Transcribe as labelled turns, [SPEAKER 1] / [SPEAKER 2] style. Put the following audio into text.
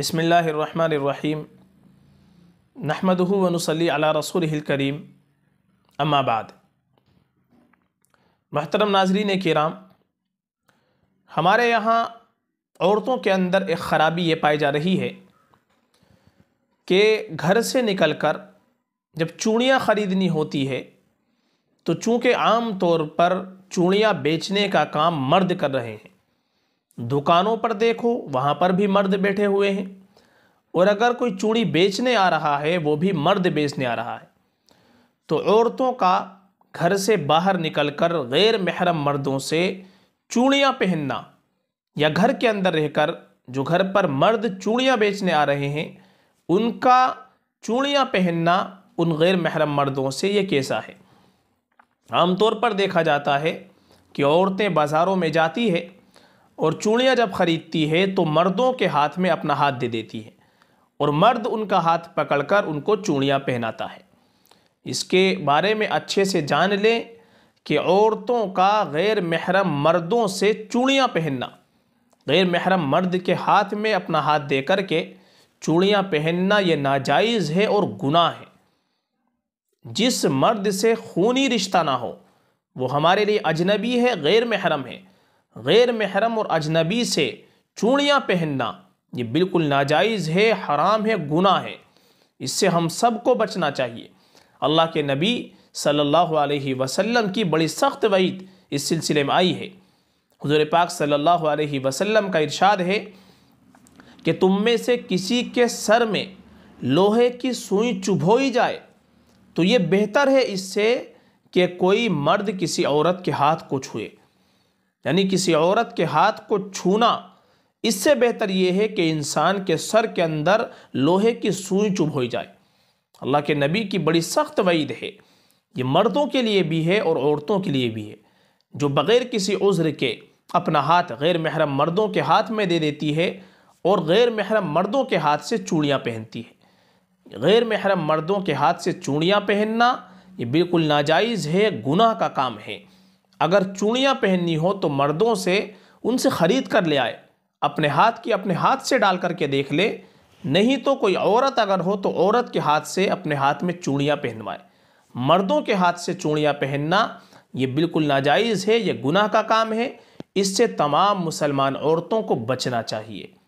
[SPEAKER 1] बसमीम नहमद वनसली अला रसूल करीम अम्माबाद महतरम नाजरीन कराम हमारे यहाँ औरतों के अंदर एक ख़राबी ये पाई जा रही है कि घर से निकलकर जब चूड़ियाँ ख़रीदनी होती है तो चूँकि आम तौर पर चूड़ियाँ बेचने का काम मर्द कर रहे हैं दुकानों पर देखो वहाँ पर भी मर्द बैठे हुए हैं और अगर कोई चूड़ी बेचने आ रहा है वो भी मर्द बेचने आ रहा है तो औरतों का घर से बाहर निकलकर गैर महरम मर्दों से चूड़ियाँ पहनना या घर के अंदर रहकर जो घर पर मर्द चूड़ियाँ बेचने आ रहे हैं उनका चूड़ियाँ पहनना उन गैर महरम मर्दों से ये कैसा है आमतौर पर देखा जाता है कि औरतें बाज़ारों में जाती है और चूड़ियाँ जब ख़रीदती है तो मर्दों के हाथ में अपना हाथ दे देती है और मर्द उनका हाथ पकड़कर उनको चूड़ियाँ पहनाता है इसके बारे में अच्छे से जान लें कि औरतों का गैर महरम मर्दों से चूड़ियाँ पहनना गैर महरम मर्द के हाथ में अपना हाथ दे कर के चूड़ियाँ पहनना ये नाजायज़ है और गुनाह है जिस मर्द से खूनी रिश्ता ना हो वो हमारे लिए अजनबी है गैर महरम है गैर महरम और अजनबी से चूड़ियाँ पहनना ये बिल्कुल नाजायज़ है हराम है गुना है इससे हम सब को बचना चाहिए अल्लाह के नबी सल्लल्लाहु अलैहि वसल्लम की बड़ी सख्त वईद इस सिलसिले में आई है हजूर पाक सल्लल्लाहु अलैहि वसल्लम का इरशाद है कि तुम में से किसी के सर में लोहे की सुई चुभोई जाए तो ये बेहतर है इससे कि कोई मर्द किसी औरत के हाथ को छुए यानी किसी औरत के हाथ को छूना इससे बेहतर ये है कि इंसान के सर के अंदर लोहे की सुई चुभ हो जाए अल्लाह के नबी की बड़ी सख्त वईद है ये मर्दों के लिए भी है और औरतों के लिए भी है जो बग़ैर किसी उज्र के अपना हाथ गैर महरम मर्दों के हाथ में दे देती है और गैर महरम मर्दों के हाथ से चूड़ियाँ पहनती है गैर महरम मर्दों के हाथ से चूड़ियाँ पहनना ये बिल्कुल नाजायज़ है गुनाह का काम है अगर चूड़ियाँ पहननी हो तो मर्दों से उनसे ख़रीद कर ले आए अपने हाथ की अपने हाथ से डाल करके देख ले नहीं तो कोई औरत अगर हो तो औरत के हाथ से अपने हाथ में चूड़ियाँ पहनवाए मर्दों के हाथ से चूड़ियाँ पहनना ये बिल्कुल नाजायज़ है ये गुनाह का काम है इससे तमाम मुसलमान औरतों को बचना चाहिए